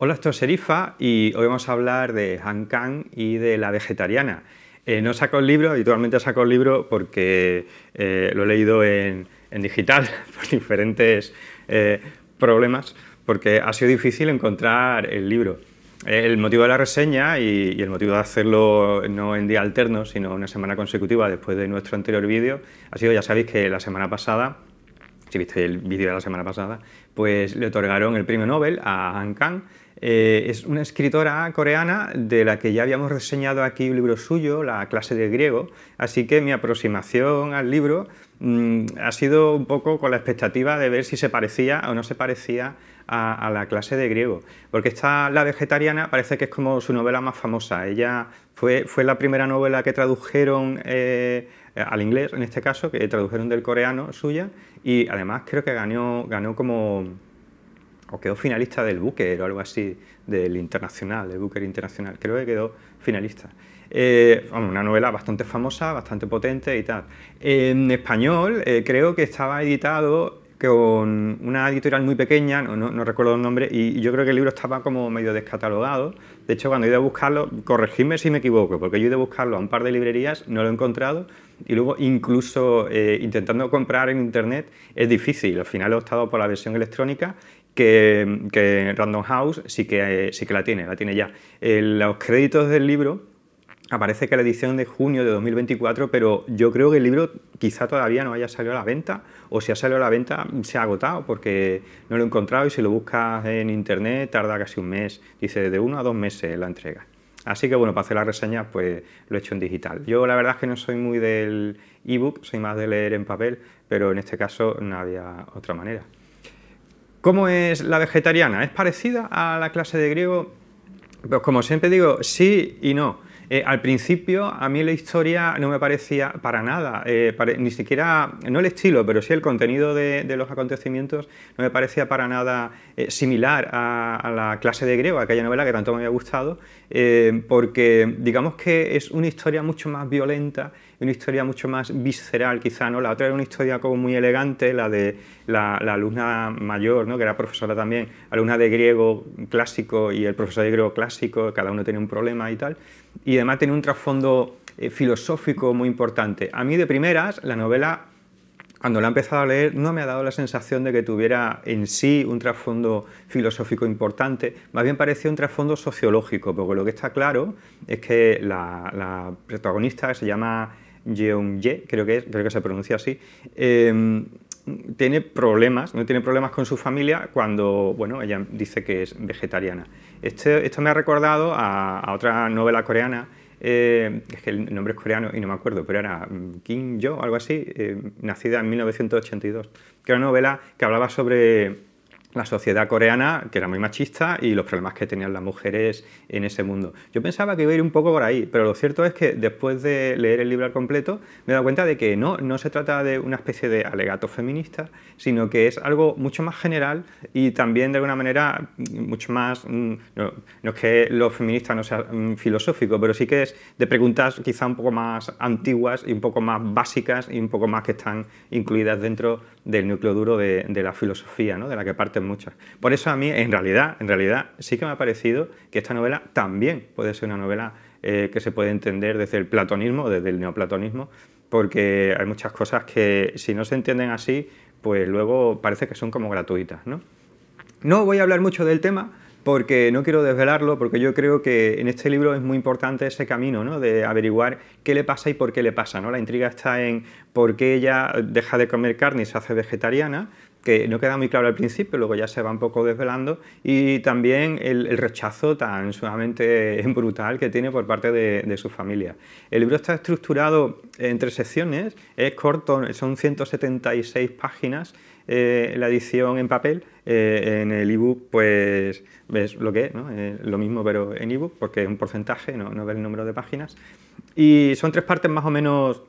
Hola, esto es Serifa y hoy vamos a hablar de Han Kang y de la vegetariana. Eh, no saco el libro, habitualmente saco el libro porque eh, lo he leído en, digital por diferentes eh, problemas, porque ha sido difícil encontrar el libro. El motivo de la reseña y, y, el motivo de hacerlo no en día alterno, sino una semana consecutiva después de nuestro anterior vídeo, ha sido, ya sabéis, que la semana pasada si viste el vídeo de la semana pasada, pues le otorgaron el premio Nobel a Han Kang. Eh, es una escritora coreana de la que ya habíamos reseñado aquí un libro suyo, La clase de griego, así que mi aproximación al libro mm, ha sido un poco con la expectativa de ver si se parecía o no se parecía a, la clase de griego, porque esta La vegetariana parece que es como su novela más famosa, ella fue, fue la primera novela que tradujeron eh, al inglés, en este caso, que tradujeron del coreano suya, y además creo que ganó, ganó como, o quedó finalista del Booker o algo así, del Internacional, del Booker Internacional, creo que quedó finalista. Eh, una novela bastante famosa, bastante potente y tal. En español eh, creo que estaba editado con una editorial muy pequeña, no, recuerdo el nombre, y, yo creo que el libro estaba como medio descatalogado. De hecho, cuando he ido a buscarlo, corregidme si me equivoco, porque yo he ido a buscarlo a un par de librerías, no lo he encontrado, y luego incluso eh, intentando comprar en internet es difícil. Al final he optado por la versión electrónica que, Random House sí que, eh, sí que la tiene, la tiene ya. Eh, los créditos del libro aparece que la edición de junio de 2024, pero yo creo que el libro quizá todavía no haya salido a la venta, o si ha salido a la venta se ha agotado porque no lo he encontrado y si lo buscas en internet tarda casi un mes, dice de uno a dos meses la entrega. Así que bueno, para hacer la reseña pues lo he hecho en digital. Yo la verdad es que no soy muy del ebook, soy más de leer en papel, pero en este caso no había otra manera. ¿Cómo es la vegetariana? ¿Es parecida a la clase de griego? Pues como siempre digo, sí y no. Eh, al principio a mí la historia no me parecía para nada, eh, ni siquiera, no el estilo, pero sí el contenido de, los acontecimientos no me parecía para nada eh, similar a, a, la clase de griego, aquella novela que tanto me había gustado, porque digamos que es una historia mucho más violenta una historia mucho más visceral quizá, ¿no? La otra era una historia como muy elegante, la de la, alumna mayor, ¿no? Que era profesora también, alumna de griego clásico y el profesor de griego clásico, cada uno tenía un problema y tal, y además tenía un trasfondo eh, filosófico muy importante. A mí de primeras la novela cuando la he empezado a leer no me ha dado la sensación de que tuviera en sí un trasfondo filosófico importante, más bien parecía un trasfondo sociológico, porque lo que está claro es que la, la protagonista se llama Ye, creo que es, creo que se pronuncia así, em, tiene problemas, no tiene problemas con su familia cuando, bueno, ella dice que es vegetariana. Este, esto me ha recordado a, otra novela coreana, em, es que el nombre es coreano y no me acuerdo, pero era mm, Kim Jo, algo así, em, nacida en 1982, que era una novela que hablaba sobre la sociedad coreana, que era muy machista, y los problemas que tenían las mujeres en ese mundo. Yo pensaba que iba a ir un poco por ahí, pero lo cierto es que después de leer el libro al completo, me he dado cuenta de que no, no se trata de una especie de alegato feminista, sino que es algo mucho más general y también de alguna manera mucho más... Mm, no, es que lo feminista no sea mm, filosófico, pero sí que es de preguntas quizá un poco más antiguas y un poco más básicas y un poco más que están incluidas dentro del núcleo duro de, la filosofía, ¿no? de la que parten muchas. Por eso a mí, en realidad, en realidad, sí que me ha parecido que esta novela también puede ser una novela eh, que se puede entender desde el platonismo, desde el neoplatonismo, porque hay muchas cosas que si no se entienden así, pues luego parece que son como gratuitas. No, no voy a hablar mucho del tema porque no quiero desvelarlo, porque yo creo que en este libro es muy importante ese camino ¿no? de averiguar qué le pasa y por qué le pasa. ¿no? La intriga está en por qué ella deja de comer carne y se hace vegetariana, que no queda muy claro al principio, luego ya se va un poco desvelando, y también el, rechazo tan sumamente brutal que tiene por parte de, su familia. El libro está estructurado en tres secciones, es corto, son 176 páginas, eh, la edición en papel, eh, en el ebook pues ves lo que es, ¿no? Eh, lo mismo pero en ebook, porque es un porcentaje, no, no ves el número de páginas, y son tres partes más o menos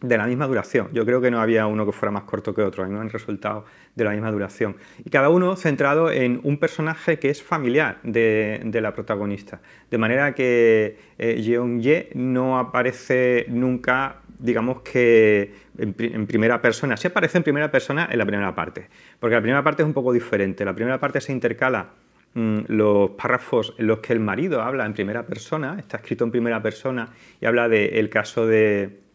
de la misma duración. Yo creo que no había uno que fuera más corto que otro, a mí me resultado de la misma duración. Y cada uno centrado en un personaje que es familiar de, la protagonista. De manera que eh, Jeon Ye no aparece nunca, digamos que en, primera persona. Sí aparece en primera persona en la primera parte, porque la primera parte es un poco diferente. La primera parte se intercala mm, los párrafos en los que el marido habla en primera persona, está escrito en primera persona y habla del caso de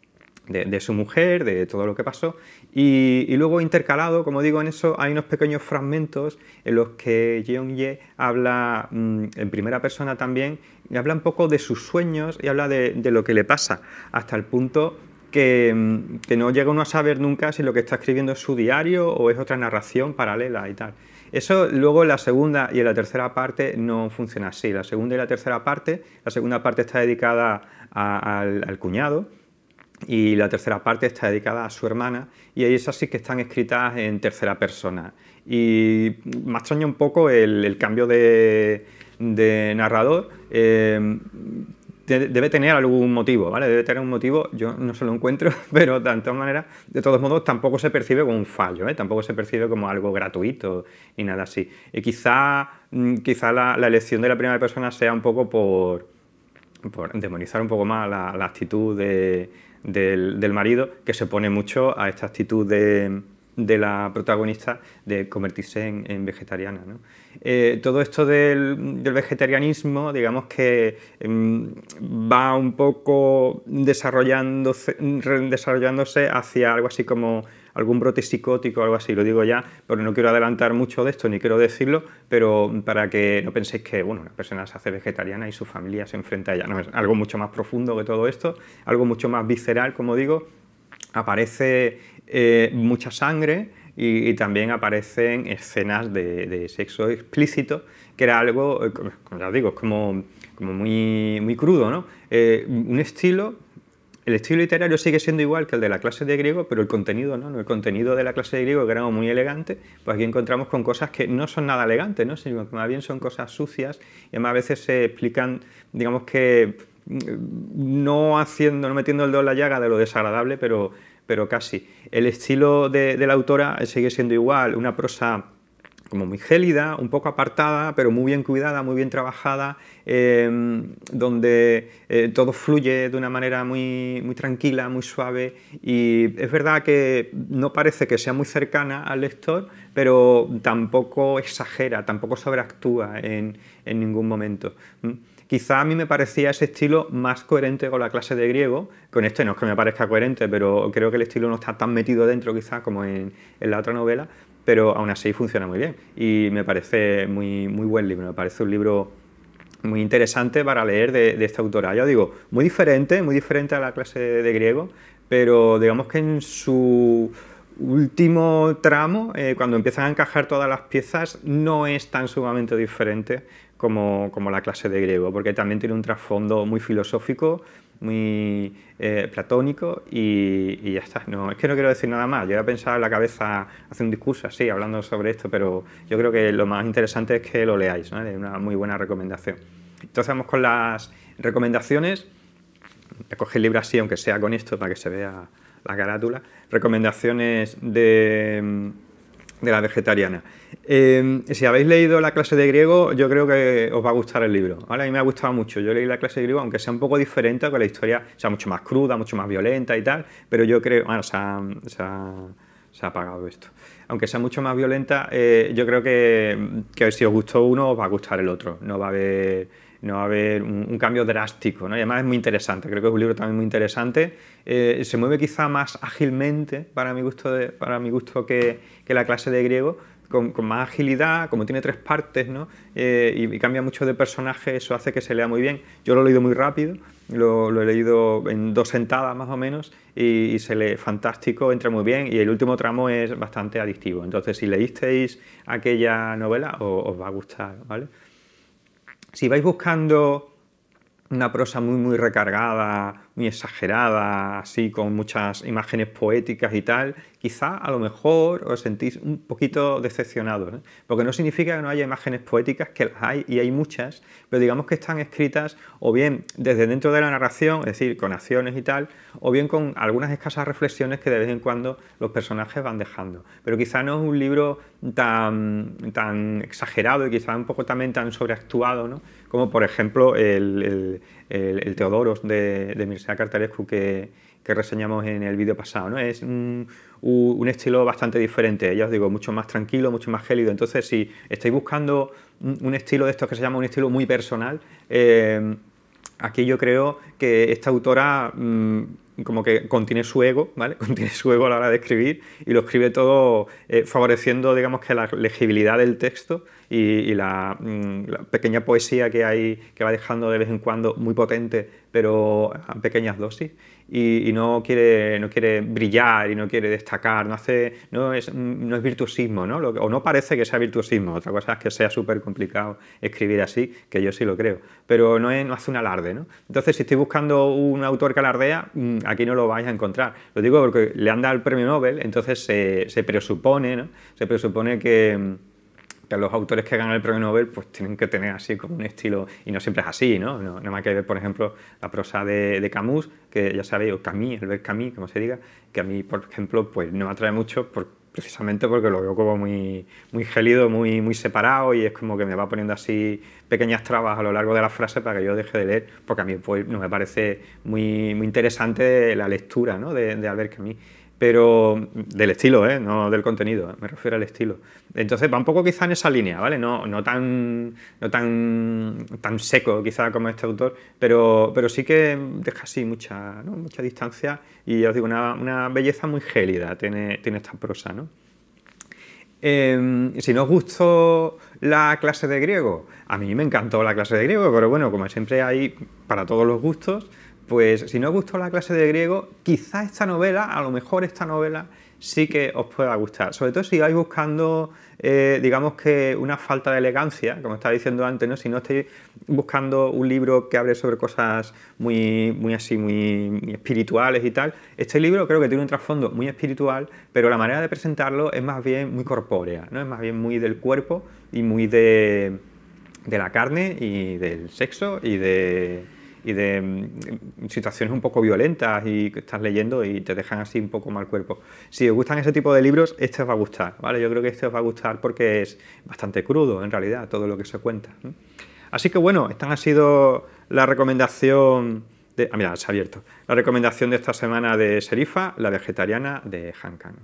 de, su mujer, de todo lo que pasó, y, luego intercalado, como digo, en eso hay unos pequeños fragmentos en los que Jeong Ye habla mm, en primera persona también, y habla un poco de sus sueños y habla de, lo que le pasa, hasta el punto mm, que, no llega uno a saber nunca si lo que está escribiendo es su diario o es otra narración paralela y tal. Eso luego en la segunda y en la tercera parte no funciona así. La segunda y la tercera parte, la segunda parte está dedicada al cuñado, y la tercera parte está dedicada a su hermana y ahí esas sí que están escritas en tercera persona. Y me extraña un poco el, cambio de, narrador. Em, debe tener algún motivo, ¿vale? Debe tener un motivo, yo no se lo encuentro, pero de todas maneras, de todos modos, tampoco se percibe como un fallo, ¿eh? Tampoco se percibe como algo gratuito y nada así. Y quizá, mm, quizá la, elección de la primera persona sea un poco por, demonizar un poco más la actitud de del, marido, que se opone mucho a esta actitud de, la protagonista de convertirse en, vegetariana. Eh, todo esto del, vegetarianismo, digamos que em, va un poco desarrollándose hacia algo así como algún brote psicótico o algo así, lo digo ya, porque no quiero adelantar mucho de esto ni quiero decirlo, pero para que no penséis que bueno, una persona se hace vegetariana y su familia se enfrenta a ella. algo mucho más profundo que todo esto, algo mucho más visceral, como digo, aparece eh, mucha sangre. Y, también aparecen escenas de, sexo explícito, que era algo, eh, como ya digo, como, como muy, muy crudo, ¿no? Eh, un estilo el estilo literario sigue siendo igual que el de la clase de griego, pero el contenido no, el contenido de la clase de griego que era muy elegante, pues aquí encontramos con cosas que no son nada elegantes, ¿no? sino que más bien son cosas sucias y además a veces se explican, digamos que mm, no haciendo, metiendo el dedo en la llaga de lo desagradable, pero, pero casi. El estilo de la autora sigue siendo igual, una prosa como muy gélida, un poco apartada, pero muy bien cuidada, muy bien trabajada, em, donde eh, todo fluye de una manera muy, muy tranquila, muy suave. Y es verdad que no parece que sea muy cercana al lector, pero tampoco exagera, tampoco sobreactúa en, en ningún momento. ¿Mm? Quizá a mí me parecía ese estilo más coherente con la clase de griego, con esto no es que me parezca coherente, pero creo que el estilo no está tan metido dentro quizá como en, en la otra novela, pero aún así funciona muy bien. Y me parece muy, muy buen libro, me parece un libro muy interesante para leer de, esta autora. Ya digo, muy diferente, muy diferente a la clase de griego, pero digamos que en su último tramo, eh, cuando empiezan a encajar todas las piezas, no es tan sumamente diferente como, como la clase de griego, porque también tiene un trasfondo muy filosófico, muy eh, platónico y, ya está. No, es que no quiero decir nada más. Yo he pensado en la cabeza hacer un discurso así, hablando sobre esto, pero yo creo que lo más interesante es que lo leáis, es una muy buena recomendación. Entonces vamos con las recomendaciones. Coge el libro así, aunque sea con esto, para que se vea la carátula. Recomendaciones de mm, de la vegetariana. Em, si habéis leído la clase de griego, yo creo que os va a gustar el libro. A mí me ha gustado mucho. Yo leí la clase de griego, aunque sea un poco diferente, aunque la historia sea mucho más cruda, mucho más violenta y tal, pero yo creo, bueno, se ha, apagado esto. Aunque sea mucho más violenta, eh, yo creo que, que si os gustó uno, os va a gustar el otro. No va a haber no va a haber un, cambio drástico. ¿no? Y además es muy interesante, creo que es un libro también muy interesante. Eh, se mueve quizá más ágilmente, para mi gusto, para mi gusto que, la clase de griego, con, más agilidad, como tiene tres partes, ¿no? Eh, y, cambia mucho de personaje, eso hace que se lea muy bien. Yo lo he leído muy rápido, lo, he leído en dos sentadas más o menos, y, se lee fantástico, entra muy bien, y el último tramo es bastante adictivo. Entonces, si leísteis aquella novela, os va a gustar, ¿vale? si vais buscando una prosa muy, muy recargada, exagerada, así con muchas imágenes poéticas y tal, quizá a lo mejor os sentís un poquito decepcionados, porque no significa que no haya imágenes poéticas, que las hay y hay muchas, pero digamos que están escritas o bien desde dentro de la narración, es decir, con acciones y tal, o bien con algunas escasas reflexiones que de vez en cuando los personajes van dejando. Pero quizá no es un libro tan, tan exagerado y quizá un poco también tan sobreactuado, ¿no? como por ejemplo el el, Teodoro Teodoros de, Mircea Cartarescu que, reseñamos en el vídeo pasado. ¿no? Es un, estilo bastante diferente, ya os digo, mucho más tranquilo, mucho más gélido. Entonces, si estáis buscando un estilo de estos que se llama un estilo muy personal, eh, aquí yo creo que esta autora... Mm, como que contiene su ego, ¿vale? Contiene su ego a la hora de escribir y lo escribe todo eh, favoreciendo, digamos, que la legibilidad del texto y, mm, la, pequeña poesía que hay, que va dejando de vez en cuando, muy potente, pero a pequeñas dosis. Y, no, quiere, no quiere brillar y no quiere destacar, no, hace, no, es, no es virtuosismo, ¿no? o no parece que sea virtuosismo, otra cosa es que sea súper complicado escribir así, que yo sí lo creo, pero no, no hace un alarde, ¿no? Entonces, si estoy buscando un autor que alardea, mm, aquí no lo vais a encontrar. Lo digo porque le han dado el premio Nobel, entonces se, presupone, Se presupone que, los autores que ganan el premio Nobel pues tienen que tener así como un estilo, y no siempre es así, ¿no? No, no que ver, por ejemplo, la prosa de, Camus, que ya sabéis, o Camus, el ver Camus, como se diga, que a mí, por ejemplo, pues no me atrae mucho porque precisamente porque lo veo como muy, muy gélido, muy, muy separado y es como que me va poniendo así pequeñas trabas a lo largo de la frase para que yo deje de leer, porque a mí pues, no me parece muy, muy interesante la lectura ¿no? de, de Albert Camus pero del estilo, ¿eh? no del contenido, me refiero al estilo. Entonces va un poco quizá en esa línea, ¿vale? No, tan, seco quizá como este autor, pero, sí que deja así mucha, distancia y os digo, una, belleza muy gélida tiene, esta prosa, ¿no? Em, si no os gustó la clase de griego, a mí me encantó la clase de griego, pero bueno, como siempre hay para todos los gustos, pues si no os gustó la clase de griego, quizá esta novela, a lo mejor esta novela sí que os pueda gustar. Sobre todo si vais buscando, eh, digamos que una falta de elegancia, como estaba diciendo antes, ¿no? si no estáis buscando un libro que hable sobre cosas muy, muy así, muy, espirituales y tal, este libro creo que tiene un trasfondo muy espiritual, pero la manera de presentarlo es más bien muy corpórea, ¿no? es más bien muy del cuerpo y muy de la carne y del sexo y de y de mm, situaciones un poco violentas y que estás leyendo y te dejan así un poco mal cuerpo. Si os gustan ese tipo de libros, este os va a gustar, ¿vale? Yo creo que este os va a gustar porque es bastante crudo, en realidad, todo lo que se cuenta. Así que bueno, esta ha sido la recomendación de... Ah, abierto. La recomendación de esta semana de Serifa, la vegetariana de Han Hankan.